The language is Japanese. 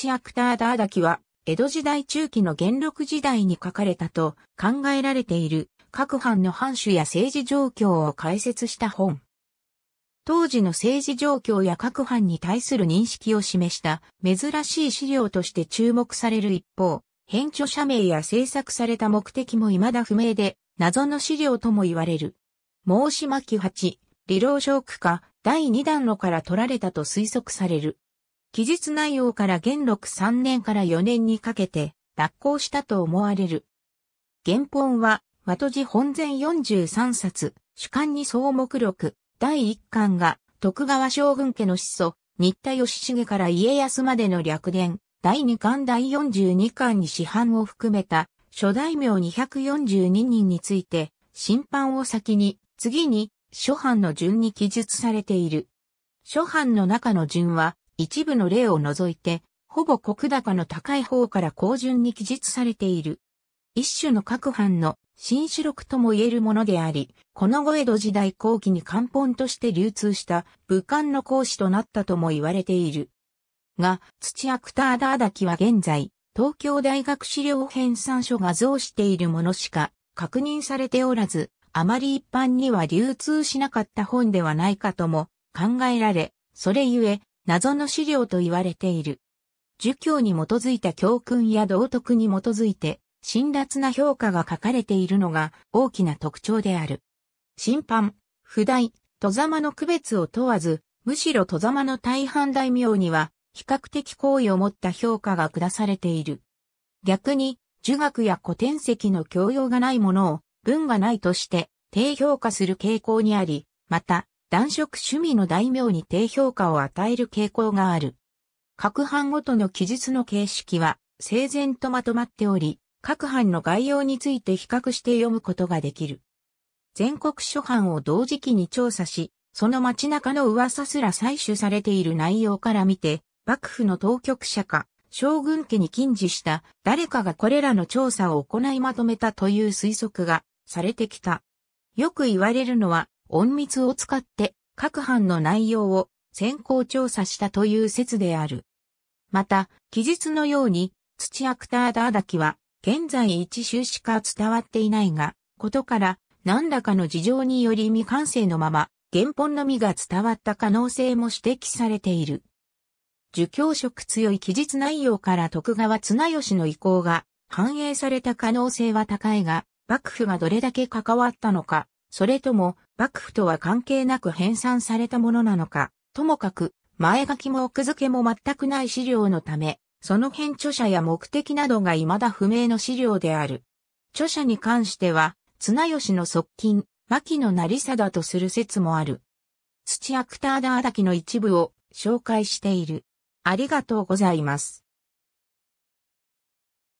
チアクターダーダキは、江戸時代中期の元禄時代に書かれたと考えられている各藩の藩主や政治状況を解説した本。当時の政治状況や各藩に対する認識を示した珍しい資料として注目される一方、編著者名や制作された目的も未だ不明で、謎の資料とも言われる。孟子巻八、理論書区か第2弾路から取られたと推測される。記述内容から元禄3年から4年にかけて脱行したと思われる。原本は、和と寺本前43冊、主観に総目録、第1巻が、徳川将軍家の始祖、新田義重から家康までの略伝、第2巻第42巻に市販を含めた、諸大名242人について、審判を先に、次に、諸藩の順に記述されている。諸藩の中の順は、一部の例を除いて、ほぼ国高の高い方から高順に記述されている。一種の各藩の新種録とも言えるものであり、この後江戸時代後期に漢本として流通した武漢の講師となったとも言われている。が、土アクターダーダキは現在、東京大学資料編纂書が像しているものしか確認されておらず、あまり一般には流通しなかった本ではないかとも考えられ、それゆえ、謎の資料と言われている。儒教に基づいた教訓や道徳に基づいて、辛辣な評価が書かれているのが大きな特徴である。審判、不代、戸様の区別を問わず、むしろ戸様の大半大名には、比較的好意を持った評価が下されている。逆に、儒学や古典籍の教養がないものを、文がないとして、低評価する傾向にあり、また、男色趣味の大名に低評価を与える傾向がある。各藩ごとの記述の形式は整然とまとまっており、各藩の概要について比較して読むことができる。全国諸藩を同時期に調査し、その街中の噂すら採取されている内容から見て、幕府の当局者か、将軍家に禁似した誰かがこれらの調査を行いまとめたという推測がされてきた。よく言われるのは、隠密を使って各藩の内容を先行調査したという説である。また、記述のように、土アクターダーダキは、現在一周しか伝わっていないが、ことから、何らかの事情により未完成のまま、原本のみが伝わった可能性も指摘されている。儒教色強い記述内容から徳川綱吉の意向が反映された可能性は高いが、幕府がどれだけ関わったのか、それとも幕府とは関係なく編纂されたものなのか、ともかく、前書きも奥付けも全くない資料のため、その辺著者や目的などが未だ不明の資料である。著者に関しては、綱吉の側近、牧野成貞とする説もある。土アクターダー滝の一部を紹介している。ありがとうございます。